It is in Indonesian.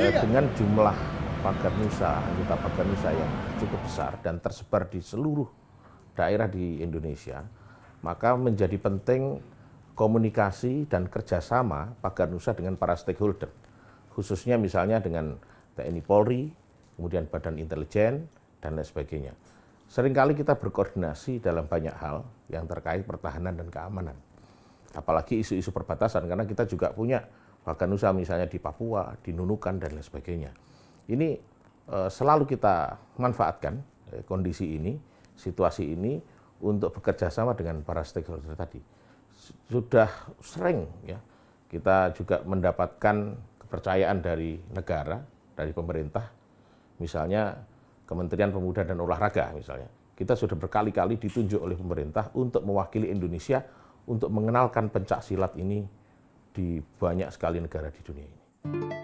eh, iya. dengan jumlah pagar Nusa, anggota pagar Nusa yang cukup besar dan tersebar di seluruh daerah di Indonesia, maka menjadi penting komunikasi dan kerjasama pagar Nusa dengan para stakeholder, khususnya misalnya dengan TNI Polri, kemudian Badan Intelijen, dan lain sebagainya. Seringkali kita berkoordinasi dalam banyak hal yang terkait pertahanan dan keamanan. Apalagi isu-isu perbatasan, karena kita juga punya bahkan usaha misalnya di Papua, di Nunukan dan lain sebagainya. Ini eh, selalu kita manfaatkan eh, kondisi ini, situasi ini untuk bekerja sama dengan para stakeholder tadi. Sudah sering ya kita juga mendapatkan kepercayaan dari negara, dari pemerintah, misalnya Kementerian Pemuda dan Olahraga misalnya. Kita sudah berkali-kali ditunjuk oleh pemerintah untuk mewakili Indonesia untuk mengenalkan pencak silat ini di banyak sekali negara di dunia ini.